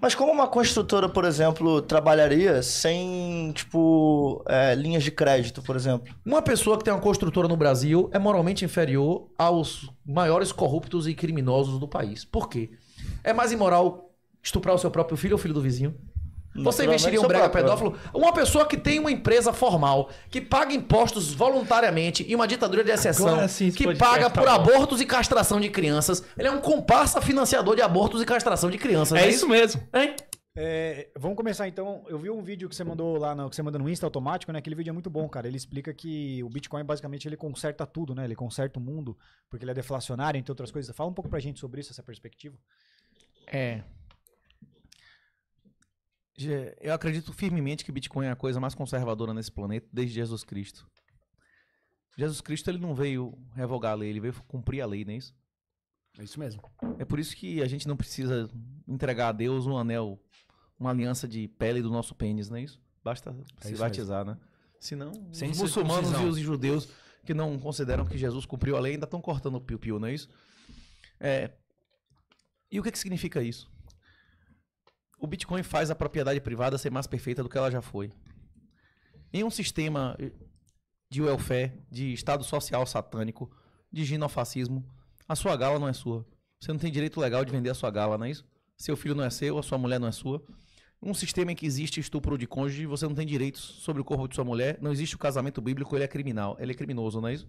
Mas como uma construtora, por exemplo, trabalharia sem, tipo, é, linhas de crédito, por exemplo? Uma pessoa que tem uma construtora no Brasil é moralmente inferior aos maiores corruptos e criminosos do país. Por quê? É mais imoral estuprar o seu próprio filho ou filho do vizinho? Você investiria em um brega né? pedófilo? Uma pessoa que tem uma empresa formal, que paga impostos voluntariamente e uma ditadura de exceção, é sim, que paga tá por abortos e castração de crianças. Ele é um comparsa financiador de abortos e castração de crianças. É, é isso mesmo. Hein? É, vamos começar então. Eu vi um vídeo que você mandou lá, no, que você manda no Insta automático, né? Aquele vídeo é muito bom, cara. Ele explica que o Bitcoin basicamente ele conserta tudo, né? Ele conserta o mundo, porque ele é deflacionário, entre outras coisas. Fala um pouco pra gente sobre isso, essa perspectiva. É. Eu acredito firmemente que Bitcoin é a coisa mais conservadora nesse planeta desde Jesus Cristo. Jesus Cristo ele não veio revogar a lei, ele veio cumprir a lei, não é isso? É isso mesmo. É por isso que a gente não precisa entregar a Deus um anel, uma aliança de pele do nosso pênis, não é isso? Basta é se isso batizar, mesmo. né? Senão, Sem os muçulmanos e os judeus que não consideram que Jesus cumpriu a lei ainda estão cortando o piu-piu, não é isso? É... E o que, que significa isso? o Bitcoin faz a propriedade privada ser mais perfeita do que ela já foi. Em um sistema eh, de welfare, de estado social satânico, de ginofascismo, a sua gala não é sua. Você não tem direito legal de vender a sua gala, não é isso? Seu filho não é seu, a sua mulher não é sua. Um sistema em que existe estupro de cônjuge, você não tem direitos sobre o corpo de sua mulher, não existe o casamento bíblico, ele é criminal, ele é criminoso, não é isso?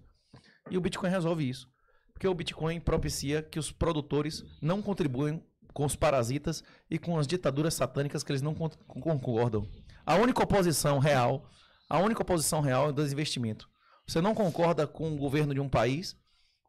E o Bitcoin resolve isso. Porque o Bitcoin propicia que os produtores não contribuem com os parasitas e com as ditaduras satânicas que eles não concordam. A única oposição real, a única oposição real é o desinvestimento. Você não concorda com o governo de um país,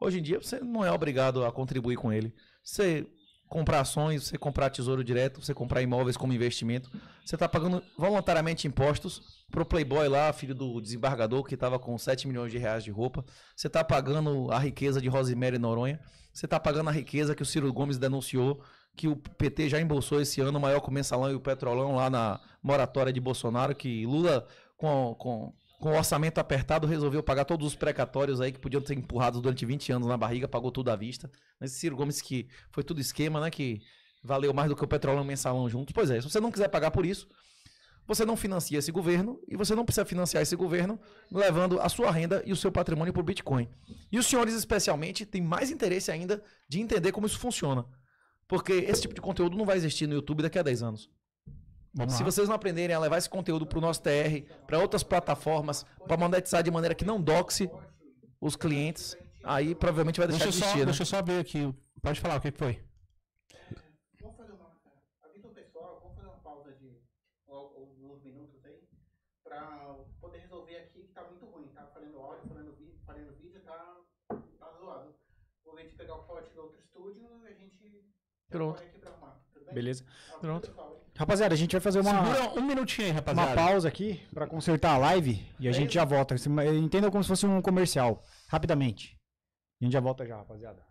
hoje em dia você não é obrigado a contribuir com ele. Você comprar ações, você comprar tesouro direto, você comprar imóveis como investimento, você está pagando voluntariamente impostos para o playboy lá, filho do desembargador que estava com 7 milhões de reais de roupa, você está pagando a riqueza de Rosemary Noronha, você está pagando a riqueza que o Ciro Gomes denunciou, que o PT já embolsou esse ano o maior com o mensalão e o petrolão lá na moratória de Bolsonaro, que Lula, com, com, com o orçamento apertado, resolveu pagar todos os precatórios aí que podiam ter empurrados durante 20 anos na barriga, pagou tudo à vista. Mas Ciro Gomes, que foi tudo esquema, né? Que valeu mais do que o petrolão e o mensalão juntos. Pois é, se você não quiser pagar por isso, você não financia esse governo e você não precisa financiar esse governo levando a sua renda e o seu patrimônio por Bitcoin. E os senhores, especialmente, têm mais interesse ainda de entender como isso funciona. Porque esse tipo de conteúdo não vai existir no YouTube daqui a 10 anos. Vamos Se lá. vocês não aprenderem a levar esse conteúdo para o nosso TR, para outras plataformas, para monetizar de maneira que não doxe os clientes, aí provavelmente vai deixar deixa de existir. Só, né? Deixa eu só ver aqui. Pode falar o que foi. para então, poder Pronto. Beleza. Tá, Pronto. Rapaziada, a gente vai fazer uma. Segura um minutinho aí, rapaziada. Uma pausa aqui pra consertar a live e a gente já volta. Entenda como se fosse um comercial. Rapidamente. A gente já volta já, rapaziada.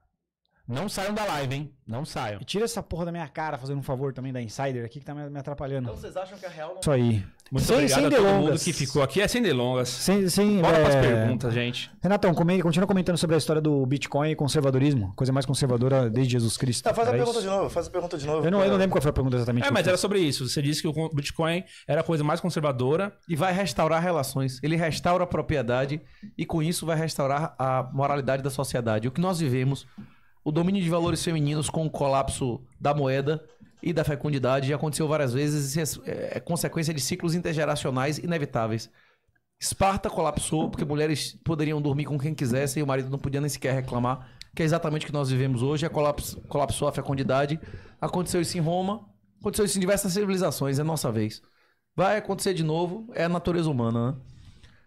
Não saiam da live, hein? Não saiam. E tira essa porra da minha cara fazendo um favor também da Insider aqui que tá me me atrapalhando. Então vocês acham que a real não Isso aí. Muito sem, obrigado sem delongas. a todo mundo que ficou aqui. É sem delongas. Sem, sem, Bora é... para as perguntas, gente. Renatão, come, continua comentando sobre a história do Bitcoin e conservadorismo. Coisa mais conservadora desde Jesus Cristo. Tá, faz a pergunta isso. de novo. Faz a pergunta de novo. Eu não, eu não lembro qual foi a pergunta exatamente. É, mas era sobre isso. Você disse que o Bitcoin era a coisa mais conservadora. E vai restaurar relações. Ele restaura a propriedade e com isso vai restaurar a moralidade da sociedade. O que nós vivemos, o domínio de valores femininos com o colapso da moeda e da fecundidade já aconteceu várias vezes, assim, é, é consequência de ciclos intergeracionais inevitáveis. Esparta colapsou porque mulheres poderiam dormir com quem quisessem e o marido não podia nem sequer reclamar, que é exatamente o que nós vivemos hoje. É colapsou a fecundidade. Aconteceu isso em Roma, aconteceu isso em diversas civilizações, é nossa vez. Vai acontecer de novo, é a natureza humana, né?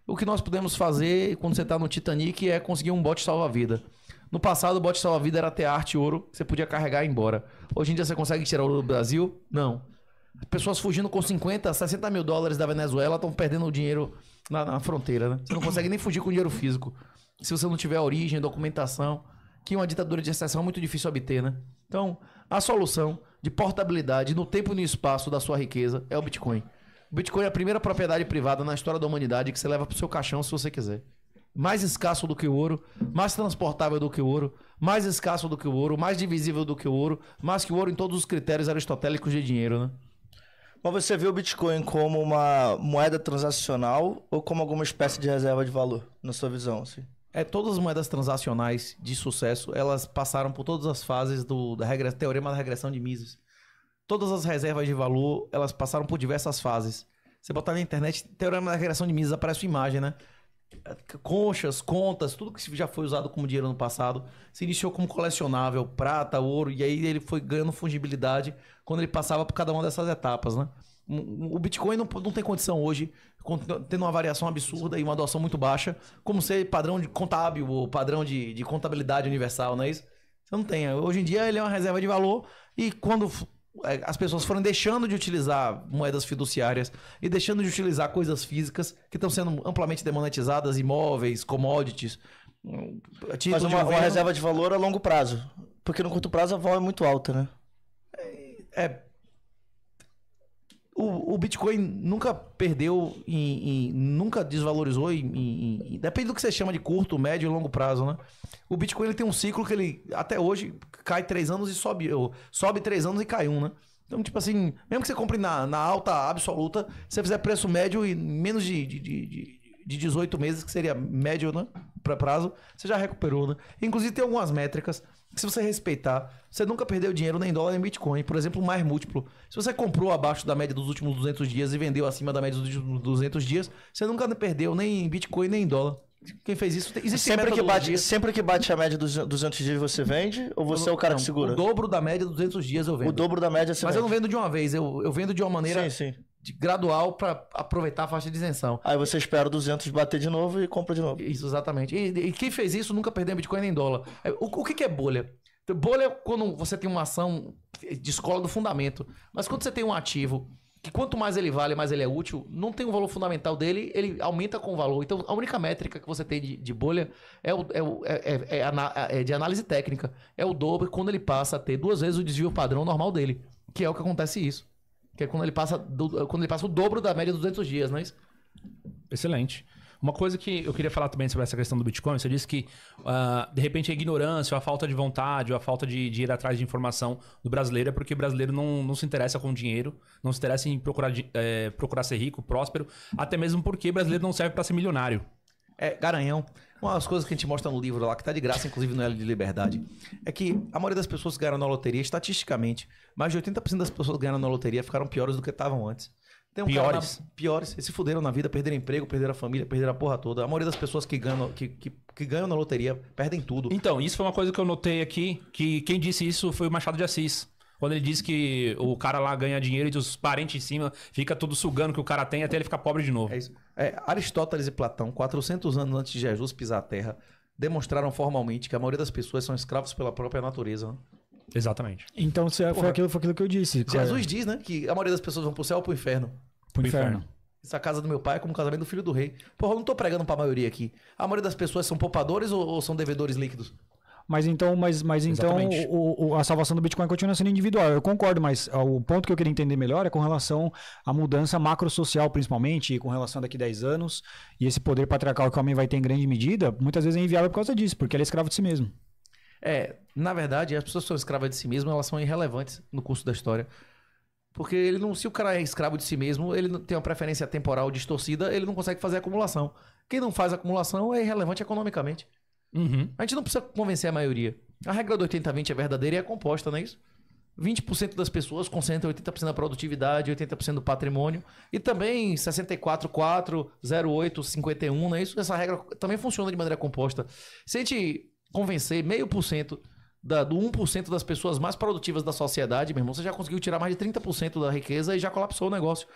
O que nós podemos fazer quando você está no Titanic é conseguir um bote salva-vida. No passado, o bote salva-vida era ter arte ouro, você podia carregar e ir embora. Hoje em dia, você consegue tirar ouro do Brasil? Não. Pessoas fugindo com 50, 60 mil dólares da Venezuela estão perdendo dinheiro na, na, fronteira, né? Você não consegue nem fugir com dinheiro físico. Se você não tiver origem, documentação, que uma ditadura de exceção é muito difícil obter, né? Então, a solução de portabilidade no tempo e no espaço da sua riqueza é o Bitcoin. O Bitcoin é a primeira propriedade privada na história da humanidade que você leva para o seu caixão se você quiser mais escasso do que o ouro, mais transportável do que o ouro, mais escasso do que o ouro, mais divisível do que o ouro, mais que o ouro em todos os critérios aristotélicos de dinheiro, né? Mas você vê o Bitcoin como uma moeda transacional ou como alguma espécie de reserva de valor, na sua visão? Assim? É, todas as moedas transacionais de sucesso, elas passaram por todas as fases do da regra, teorema da regressão de Mises. Todas as reservas de valor, elas passaram por diversas fases. Você botar na internet, teorema da regressão de Mises, aparece uma imagem, né? conchas, contas, tudo que já foi usado como dinheiro no passado, se iniciou como colecionável, prata, ouro, e aí ele foi ganhando fungibilidade quando ele passava por cada uma dessas etapas, né? O Bitcoin não, não tem condição hoje, tendo uma variação absurda e uma doação muito baixa, como ser padrão de contábil ou padrão de, de contabilidade universal, não é isso? Você não tem. Hoje em dia ele é uma reserva de valor e quando é, as pessoas foram deixando de utilizar moedas fiduciárias e deixando de utilizar coisas físicas que estão sendo amplamente demonetizadas, imóveis, commodities. Mas uma, uma reserva de valor a longo prazo. Porque no curto prazo a vol é muito alta, né? É, o, o Bitcoin nunca perdeu, em, em nunca desvalorizou. Em, em, depende do que você chama de curto, médio e longo prazo, né? O Bitcoin ele tem um ciclo que ele, até hoje, cai três anos e sobe. Ou, sobe três anos e cai um, né? Então, tipo assim, mesmo que você compre na, na alta absoluta, se você fizer preço médio e menos de, de, de de 18 meses, que seria médio né, prazo, você já recuperou, né? Inclusive tem algumas métricas que se você respeitar, você nunca perdeu dinheiro nem dólar nem Bitcoin. Por exemplo, mais múltiplo. Se você comprou abaixo da média dos últimos 200 dias e vendeu acima da média dos últimos 200 dias, você nunca perdeu nem Bitcoin nem dólar. Quem fez isso existe sempre que bate Sempre que bate a média dos 200 dias você vende ou você não, é o cara não, que segura? O dobro da média dos 200 dias eu vendo. O dobro da média você Mas vende. eu não vendo de uma vez, eu, eu vendo de uma maneira sim, sim gradual para aproveitar a faixa de isenção. Aí você espera 200 bater de novo e compra de novo. Isso, exatamente. E, e quem fez isso nunca perdeu Bitcoin nem dólar. É, o, o que, que é bolha? Bolha é quando você tem uma ação de escola do fundamento. Mas quando você tem um ativo que quanto mais ele vale, mais ele é útil, não tem um valor fundamental dele, ele aumenta com o valor. Então, a única métrica que você tem de, de bolha é, o, é, o, é, é, é, é de análise técnica. É o dobro quando ele passa a ter duas vezes o desvio padrão normal dele, que é o que acontece isso. Que é quando ele passa, do, quando ele passa o dobro da média dos 200 dias, não é isso? Excelente. Uma coisa que eu queria falar também sobre essa questão do Bitcoin, você disse que, uh, de repente, a ignorância, ou a falta de vontade, ou a falta de, de, ir atrás de informação do brasileiro é porque o brasileiro não, não se interessa com dinheiro, não se interessa em procurar, é, procurar ser rico, próspero, até mesmo porque o brasileiro não serve para ser milionário é, Garanhão. Uma das coisas que a gente mostra no livro lá, que tá de graça, inclusive no L é de Liberdade, é que a maioria das pessoas que ganharam na loteria, estatisticamente, mais de 80% das pessoas que ganharam na loteria ficaram piores do que estavam antes. Um piores. Na, piores. Eles se fuderam na vida, perderam emprego, perderam a família, perderam a porra toda. A maioria das pessoas que ganham, que, que, que, ganham na loteria perdem tudo. Então, isso foi uma coisa que eu notei aqui, que quem disse isso foi o Machado de Assis. Quando ele disse que o cara lá ganha dinheiro e os parentes em cima fica tudo sugando que o cara tem até ele ficar pobre de novo. É isso. É, Aristóteles e Platão, 400 anos antes de Jesus pisar a terra, demonstraram formalmente que a maioria das pessoas são escravos pela própria natureza. Né? Exatamente. Então se foi, aquilo, foi aquilo que eu disse. É? Jesus é... diz, né? Que a maioria das pessoas vão pro céu ou pro inferno? Pro, pro inferno. Essa é casa do meu pai é como o casamento do filho do rei. Porra, eu não tô pregando pra maioria aqui. A maioria das pessoas são poupadores ou, ou são devedores líquidos? Mas então, mas, mas então o, o, a salvação do Bitcoin continua sendo individual. Eu concordo, mas ah, o ponto que eu queria entender melhor é com relação à mudança macrosocial, principalmente, e com relação a daqui a 10 anos, e esse poder patriarcal que o homem vai ter em grande medida, muitas vezes é inviável por causa disso, porque ele é escravo de si mesmo. É, na verdade, as pessoas que são escravas de si mesmo, elas são irrelevantes no curso da história. Porque ele não, se o cara é escravo de si mesmo, ele tem uma preferência temporal distorcida, ele não consegue fazer acumulação. Quem não faz acumulação é irrelevante economicamente. Uhum. A gente não precisa convencer a maioria. A regra do 80-20 é verdadeira e é composta, não é isso? 20% das pessoas concentram 80% da produtividade, 80% do patrimônio. E também 64, 4, 08, 51, não é isso? Essa regra também funciona de maneira composta. Se a gente convencer meio por cento do 1% das pessoas mais produtivas da sociedade, meu irmão, você já conseguiu tirar mais de 30% da riqueza e já colapsou o negócio.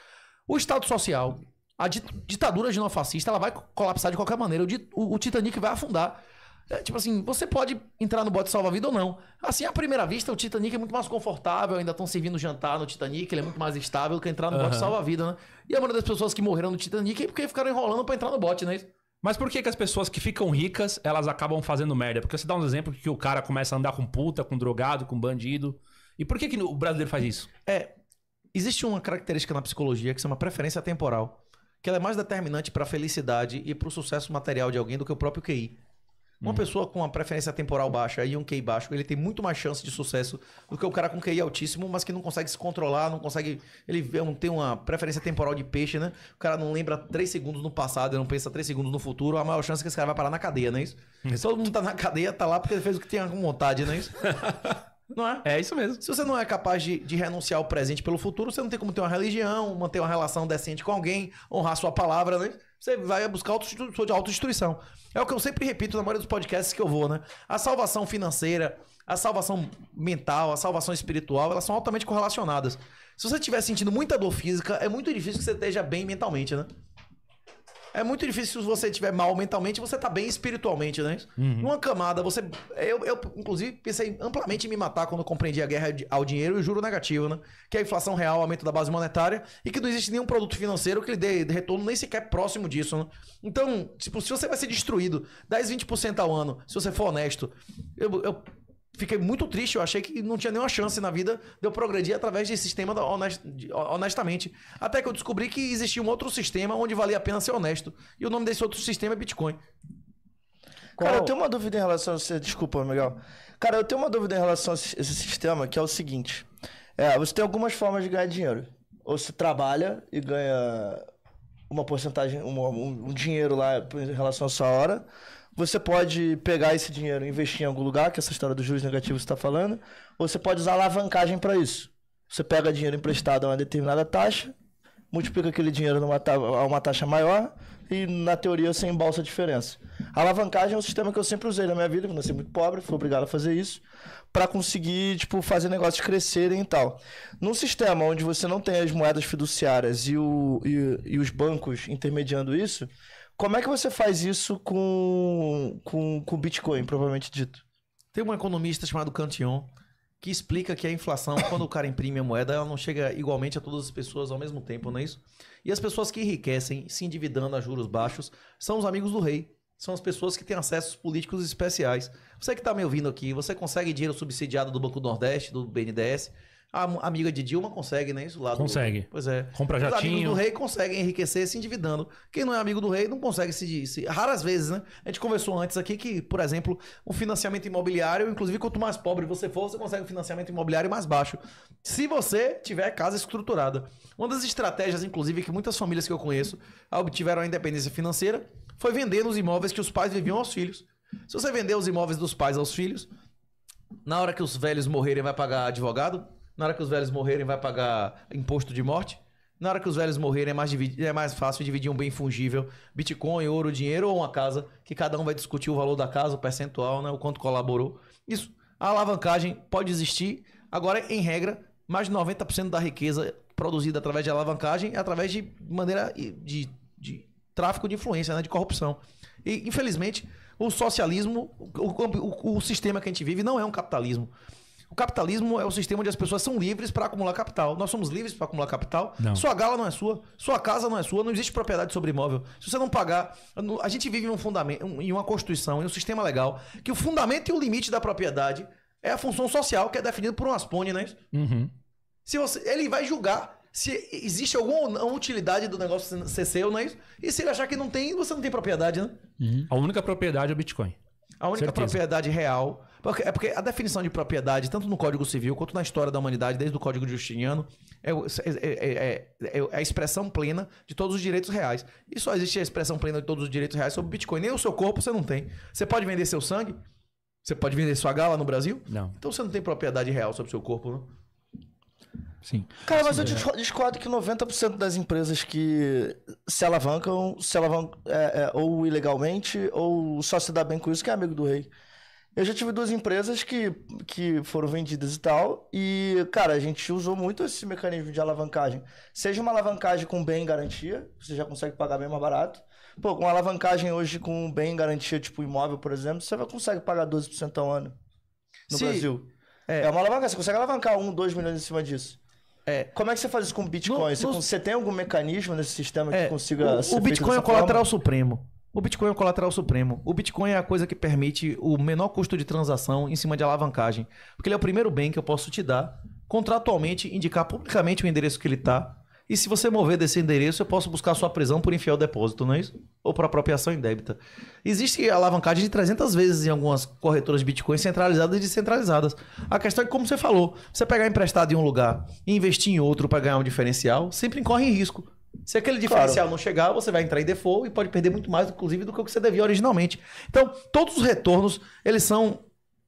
O Estado Social, a ditadura genofascista, ela vai colapsar de qualquer maneira. o, o Titanic vai afundar. É, tipo assim, você pode entrar no bote salva-vida ou não. Assim, à primeira vista, o Titanic é muito mais confortável, ainda estão servindo jantar no Titanic, ele é muito mais estável que entrar no uhum. bote salva-vida, né? E a maioria das pessoas que morreram no Titanic é porque ficaram enrolando para entrar no bote, né? Mas por que, que as pessoas que ficam ricas, elas acabam fazendo merda? Porque você dá um exemplo que o cara começa a andar com puta, com drogado, com bandido. E por que, que o brasileiro faz isso? É, existe uma característica na psicologia que chama preferência temporal, que ela é mais determinante para a felicidade e para o sucesso material de alguém do que o próprio QI. Uma hum. pessoa com uma preferência temporal baixa e um QI baixo, ele tem muito mais chance de sucesso do que o cara com QI altíssimo, mas que não consegue se controlar, não consegue. Ele tem uma preferência temporal de peixe, né? O cara não lembra três segundos no passado, ele não pensa três segundos no futuro. A maior chance é que esse cara vai parar na cadeia, não é isso? Hum. se Todo mundo tá na cadeia, tá lá porque ele fez o que tinha com vontade, não é isso? Não é? É isso mesmo. Se você não é capaz de, de, renunciar ao presente pelo futuro, você não tem como ter uma religião, manter uma relação decente com alguém, honrar sua palavra, né? Você vai buscar auto de autodestruição. É o que eu sempre repito na maioria dos podcasts que eu vou, né? A salvação financeira, a salvação mental, a salvação espiritual, elas são altamente correlacionadas. Se você estiver sentindo muita dor física, é muito difícil que você esteja bem mentalmente, né? É muito difícil se você estiver mal mentalmente, você tá bem espiritualmente, né? Uhum. Numa camada, você. Eu, eu, inclusive, pensei amplamente em me matar quando compreendi a guerra ao dinheiro e o juro negativo, né? Que é a inflação real, aumento da base monetária, e que não existe nenhum produto financeiro que lhe dê retorno nem sequer próximo disso, né? Então, tipo, se você vai ser destruído 10, 20% ao ano, se você for honesto, eu, eu fiquei muito triste. Eu achei que não tinha nenhuma chance na vida de eu progredir através desse sistema honest, honestamente. Até que eu descobri que existia um outro sistema onde valia a pena ser honesto. E o nome desse outro sistema é Bitcoin. Qual? Cara, eu tenho uma dúvida em relação a você. Desculpa, Miguel. Cara, eu tenho uma dúvida em relação a esse sistema, que é o seguinte. É, você tem algumas formas de ganhar dinheiro. Ou você trabalha e ganha uma porcentagem, um, um dinheiro lá em relação à sua hora você pode pegar esse dinheiro e investir em algum lugar, que essa história dos juros negativos está falando, ou você pode usar alavancagem para isso. Você pega dinheiro emprestado a uma determinada taxa, multiplica aquele dinheiro numa ta a uma taxa maior e, na teoria, você embalsa a diferença. A alavancagem é um sistema que eu sempre usei na minha vida, quando eu nasci muito pobre, fui obrigado a fazer isso, para conseguir tipo, fazer negócios crescerem e tal. Num sistema onde você não tem as moedas fiduciárias e, o, e, e os bancos intermediando isso, como é que você faz isso com, com, com Bitcoin, propriamente dito? Tem um economista chamado Cantillon que explica que a inflação, quando o cara imprime a moeda, ela não chega igualmente a todas as pessoas ao mesmo tempo, não é isso? E as pessoas que enriquecem, se endividando a juros baixos, são os amigos do rei. São as pessoas que têm acessos políticos especiais. Você que está me ouvindo aqui, você consegue dinheiro subsidiado do Banco do Nordeste, do BNDES, a amiga de Dilma consegue, né? Isso lá. Consegue. Do... Pois é. Compra jatinho. Os amigos do rei conseguem enriquecer se endividando. Quem não é amigo do rei não consegue se, se... Raras vezes, né? A gente conversou antes aqui que, por exemplo, o financiamento imobiliário, inclusive quanto mais pobre você for, você consegue um financiamento imobiliário mais baixo. Se você tiver casa estruturada. Uma das estratégias, inclusive, que muitas famílias que eu conheço obtiveram a independência financeira foi vender os imóveis que os pais viviam aos filhos. Se você vender os imóveis dos pais aos filhos, na hora que os velhos morrerem, vai pagar advogado? Na hora que os velhos morrerem, vai pagar imposto de morte? Na hora que os velhos morrerem, é mais, dividir, é mais fácil dividir um bem fungível, Bitcoin, ouro, dinheiro ou uma casa, que cada um vai discutir o valor da casa, o percentual, né, o quanto colaborou. Isso. A alavancagem pode existir. Agora, em regra, mais de 90% da riqueza produzida através de alavancagem é através de maneira de, de tráfico de influência, né, de corrupção. E, infelizmente, o socialismo, o, o, o sistema que a gente vive, não é um capitalismo. O capitalismo é o sistema onde as pessoas são livres para acumular capital. Nós somos livres para acumular capital. Não. Sua gala não é sua, sua casa não é sua, não existe propriedade sobre imóvel. Se você não pagar, a gente vive em um fundamento, em uma constituição, em um sistema legal que o fundamento e o limite da propriedade é a função social que é definida por um pôneis. né? Uhum. Se você, ele vai julgar se existe alguma utilidade do negócio ser seu, não é isso? E se ele achar que não tem, você não tem propriedade, né? Uhum. A única propriedade é o Bitcoin. A única Certeza. propriedade real porque, é porque a definição de propriedade, tanto no Código Civil quanto na história da humanidade, desde o Código Justiniano, é é é, é, é, é, a expressão plena de todos os direitos reais. E só existe a expressão plena de todos os direitos reais sobre Bitcoin. Nem o seu corpo você não tem. Você pode vender seu sangue? Você pode vender sua gala no Brasil? Não. Então você não tem propriedade real sobre o seu corpo, não? Né? Sim. Cara, mas eu discordo que 90% das empresas que se alavancam, se alavancam é, é, ou ilegalmente, ou só se dá bem com isso, que é amigo do rei. Eu já tive duas empresas que, que foram vendidas e tal. E, cara, a gente usou muito esse mecanismo de alavancagem. Seja uma alavancagem com bem garantia, você já consegue pagar bem mais barato. Pô, com alavancagem hoje com bem garantia, tipo imóvel, por exemplo, você vai consegue pagar 12% ao ano no Sim. Brasil. É. é uma alavancagem, você consegue alavancar 1, 2 milhões em cima disso. É. Como é que você faz isso com Bitcoin? No, você, no... você, tem algum mecanismo nesse sistema que é, consiga. O, o Bitcoin é o colateral forma? supremo. O Bitcoin é o colateral supremo. O Bitcoin é a coisa que permite o menor custo de transação em cima de alavancagem. Porque ele é o primeiro bem que eu posso te dar, contratualmente, indicar publicamente o endereço que ele está. E se você mover desse endereço, eu posso buscar sua prisão por infiel depósito, não é isso? Ou por apropriação indébita. Existe alavancagem de 300 vezes em algumas corretoras de Bitcoin centralizadas e descentralizadas. A questão é que, como você falou, você pegar emprestado em um lugar e investir em outro para ganhar um diferencial, sempre incorre em risco. Se aquele diferencial claro. não chegar, você vai entrar em default e pode perder muito mais, inclusive, do que o que você devia originalmente. Então, todos os retornos, eles são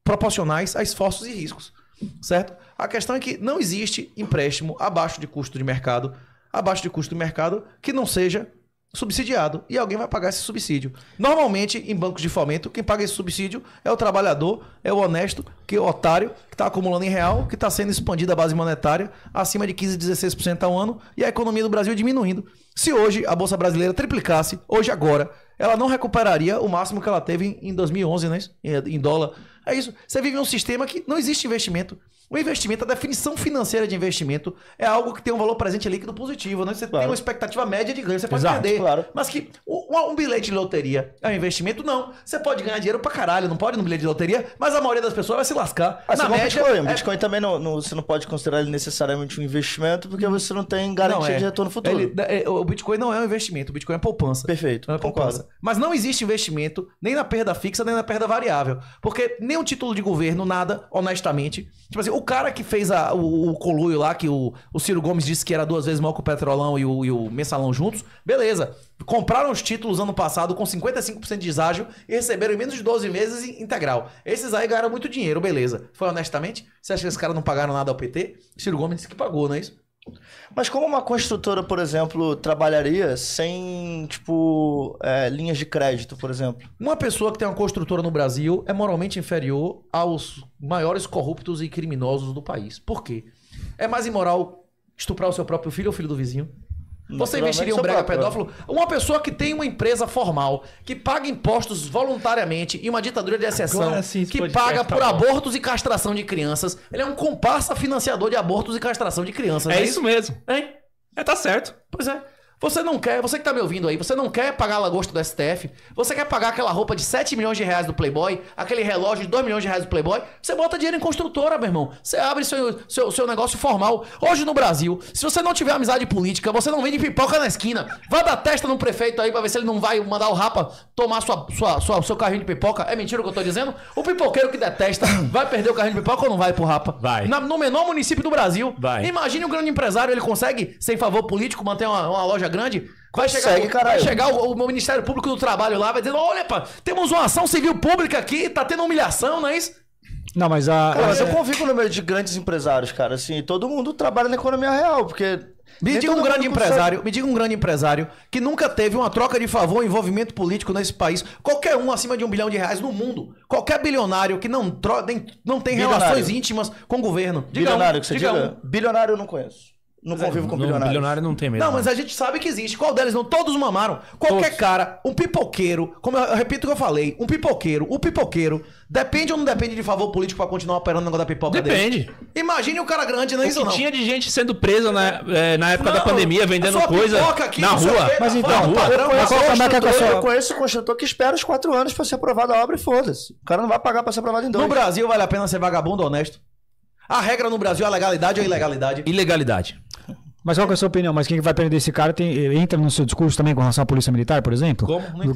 proporcionais a esforços e riscos, certo? A questão é que não existe empréstimo abaixo de custo de mercado, abaixo de custo de mercado, que não seja subsidiado e alguém vai pagar esse subsídio. Normalmente, em bancos de fomento, quem paga esse subsídio é o trabalhador, é o honesto, que é o otário, que está acumulando em real, que está sendo expandida a base monetária acima de 15%, 16% ao ano e a economia do Brasil diminuindo. Se hoje a Bolsa Brasileira triplicasse, hoje agora, ela não recuperaria o máximo que ela teve em 2011, né? em dólar é isso. Você vive num sistema que não existe investimento. O investimento, a definição financeira de investimento é algo que tem um valor presente líquido positivo. Né? Você claro. tem uma expectativa média de ganho, você pode Exato, perder. Claro. Mas que um, um, bilhete de loteria é um investimento? Não. Você pode ganhar dinheiro pra caralho, não pode no bilhete de loteria, mas a maioria das pessoas vai se lascar. Assim Na média, Bitcoin. É... Bitcoin também não, não, você não pode considerar ele necessariamente um investimento porque você não tem garantia não é. de retorno futuro. Ele, é, é, o Bitcoin não é um investimento, o Bitcoin é poupança. Perfeito. Não é poupança. poupança. Mas não existe investimento nem na perda fixa, nem na perda variável. Porque nenhum título de governo, nada, honestamente. Tipo assim, o cara que fez a, o, o coluio lá, que o, o Ciro Gomes disse que era duas vezes maior que o Petrolão e o, e o Mensalão juntos, beleza. Compraram os títulos ano passado com 55% de deságio e receberam em menos de 12 meses integral. Esses aí ganharam muito dinheiro, beleza. Foi honestamente? Você acha que esses caras não pagaram nada ao PT? Ciro Gomes disse que pagou, não é isso? Mas como uma construtora, por exemplo, trabalharia sem, tipo, é, linhas de crédito, por exemplo? Uma pessoa que tem uma construtora no Brasil é moralmente inferior aos maiores corruptos e criminosos do país. Por quê? É mais imoral estuprar o seu próprio filho ou filho do vizinho? Você investiria em um brega né? pedófilo? Uma pessoa que tem uma empresa formal, que paga impostos voluntariamente em uma ditadura de exceção, sim, que paga tá por abortos e castração de crianças. Ele é um comparsa financiador de abortos e castração de crianças. É, é isso mesmo. Hein? É, tá certo. Pois é. Você não quer, você que tá me ouvindo aí, você não quer pagar a lagosta do STF, você quer pagar aquela roupa de 7 milhões de reais do Playboy, aquele relógio de 2 milhões de reais do Playboy, você bota dinheiro em construtora, meu irmão. Você abre seu, seu, seu negócio formal. Hoje no Brasil, se você não tiver amizade política, você não vende pipoca na esquina. Vá dar testa no prefeito aí pra ver se ele não vai mandar o rapa tomar sua, sua, sua, seu carrinho de pipoca. É mentira o que eu tô dizendo? O pipoqueiro que detesta vai perder o carrinho de pipoca ou não vai pro rapa? Vai. Na, no menor município do Brasil. Vai. Imagine um grande empresário, ele consegue, sem favor político, manter uma, uma loja loja grande, vai Consegue, chegar, vai chegar o, o, Ministério Público do Trabalho lá, vai dizer, olha, pá, temos uma ação civil pública aqui, tá tendo humilhação, não é isso? Não, mas a. Cara, mas é... eu convivo no meio de grandes empresários, cara. Assim, todo mundo trabalha na economia real, porque. Me diga um grande empresário, consegue... me diga um grande empresário que nunca teve uma troca de favor, envolvimento político nesse país. Qualquer um acima de um bilhão de reais no mundo. Qualquer bilionário que não, tro... não tem bilionário. relações íntimas com o governo. Diga bilionário um, que você diga. diga um. Bilionário eu não conheço não convivo é, com bilionários. Bilionário não tem mesmo. Não, mas a gente sabe que existe. Qual deles não? Todos mamaram. Qualquer Todos. cara, um pipoqueiro, como eu, eu, repito o que eu falei, um pipoqueiro, o um pipoqueiro, depende ou não depende de favor político para continuar operando o negócio da pipoca depende. dele? Depende. Imagine um cara grande, não é isso não. tinha de gente sendo presa na, é, na época não, da pandemia, vendendo coisa aqui, na rua. mas tá então, na rua. Eu, conheço eu, eu conheço o construtor que espera os quatro anos para ser aprovada a obra e foda-se. O cara não vai pagar para ser aprovado em dois. No Brasil vale a pena ser vagabundo honesto? A regra no Brasil é a legalidade ou a ilegalidade? Ilegalidade. Mas qual é a sua opinião? Mas quem vai prender esse cara tem, eh, entra no seu discurso também com relação à polícia militar, por exemplo? Como?